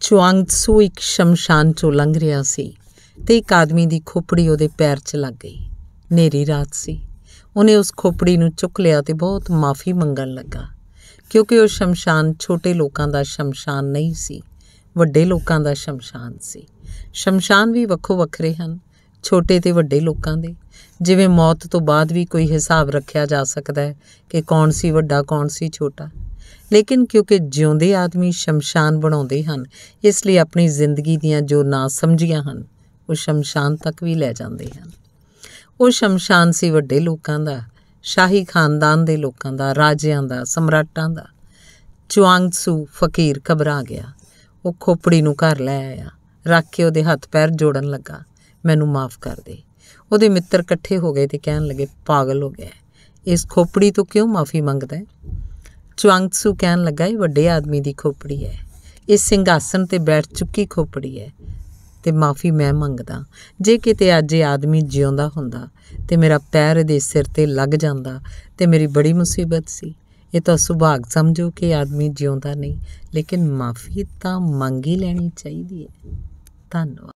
ਚੁਆਂਗਸੂ ਇੱਕ ਸ਼ਮਸ਼ਾਨ ਚੋਂ ਲੰਘ ਰਿਹਾ ਸੀ ਤੇ ਇੱਕ ਆਦਮੀ ਦੀ ਖੋਪੜੀ ਉਹਦੇ ਪੈਰ 'ਚ ਲੱਗ ਗਈ ਨੇਰੀ ਰਾਤ ਸੀ ਉਹਨੇ ਉਸ ਖੋਪੜੀ ਨੂੰ ਚੁੱਕ ਲਿਆ ਤੇ ਬਹੁਤ ਮਾਫੀ ਮੰਗਣ ਲੱਗਾ ਕਿਉਂਕਿ ਉਹ ਸ਼ਮਸ਼ਾਨ ਛੋਟੇ ਲੋਕਾਂ ਦਾ ਸ਼ਮਸ਼ਾਨ ਨਹੀਂ ਸੀ ਵੱਡੇ ਲੋਕਾਂ ਦਾ ਸ਼ਮਸ਼ਾਨ ਸੀ ਸ਼ਮਸ਼ਾਨ ਵੀ ਵੱਖੋ ਵੱਖਰੇ ਹਨ ਛੋਟੇ ਤੇ ਵੱਡੇ ਲੋਕਾਂ ਦੇ ਜਿਵੇਂ ਮੌਤ ਤੋਂ ਬਾਅਦ ਵੀ ਕੋਈ ਹਿਸਾਬ ਰੱਖਿਆ ਜਾ ਸਕਦਾ ਹੈ ਕਿ ਕੌਣ ਸੀ ਵੱਡਾ ਕੌਣ ਸੀ ਛੋਟਾ ਲੇਕਿਨ ਕਿਉਂਕਿ ਜਿਉਂਦੇ ਆਦਮੀ ਸ਼ਮਸ਼ਾਨ ਬਣਾਉਂਦੇ ਹਨ ਇਸ ਲਈ ਆਪਣੀ ਜ਼ਿੰਦਗੀ ਦੀਆਂ ਜੋ ਨਾ ਸਮਝੀਆਂ ਹਨ ਉਹ ਸ਼ਮਸ਼ਾਨ ਤੱਕ ਵੀ ਲੈ ਜਾਂਦੇ ਹਨ ਉਹ ਸ਼ਮਸ਼ਾਨ ਸੀ ਵੱਡੇ ਲੋਕਾਂ ਦਾ ਸ਼ਾਹੀ ਖਾਨਦਾਨ ਦੇ ਲੋਕਾਂ ਦਾ ਰਾਜਿਆਂ ਦਾ ਸਮਰਾਟਾਂ ਦਾ ਚੁਆਂਗਸੂ ਫਕੀਰ ਘਬਰਾ ਗਿਆ ਉਹ ਖੋਪੜੀ ਨੂੰ ਘਰ ਲੈ ਆਇਆ ਰੱਖ ਕੇ ਉਹਦੇ ਹੱਥ ਪੈਰ ਜੋੜਨ ਲੱਗਾ ਮੈਨੂੰ ਮਾਫ ਕਰ ਦੇ ਉਹਦੇ ਮਿੱਤਰ ਇਕੱਠੇ ਹੋ ਗਏ ਤੇ ਕਹਿਣ ਲੱਗੇ ਪਾਗਲ ਹੋ ਗਿਆ ਇਸ ਖੋਪੜੀ ਤੋਂ ਕਿਉਂ ਮਾਫੀ ਮੰਗਦਾ ਹੈ ਚੁਆਂਗਸੂ ਕਹਿਣ ਲੱਗਾ ਇਹ ਵੱਡੇ ਆਦਮੀ ਦੀ ਖੋਪੜੀ ਹੈ ਇਹ ਸਿੰਘਾਸਨ ਤੇ ਬੈਠ ਚੁੱਕੀ ਖੋਪੜੀ ਹੈ ਤੇ ਮਾਫੀ ਮੈਂ ਮੰਗਦਾ ਜੇ ਕਿਤੇ ਅੱਜ ਇਹ ਆਦਮੀ ਜਿਉਂਦਾ ਹੁੰਦਾ ਤੇ ਮੇਰਾ ਪੈਰ ਇਹਦੇ ਸਿਰ ਤੇ ਲੱਗ ਜਾਂਦਾ ਤੇ ਮੇਰੀ ਬੜੀ ਮੁਸੀਬਤ ਸੀ ਇਹ ਤਾਂ ਸੁਭਾਗ ਸਮਝੋ ਕਿ ਆਦਮੀ ਜਿਉਂਦਾ ਨਹੀਂ ਲੇਕਿਨ ਮਾਫੀ ਤਾਂ ਮੰਗ ਹੀ ਲੈਣੀ ਚਾਹੀਦੀ ਹੈ ਧੰਨਵਾਦ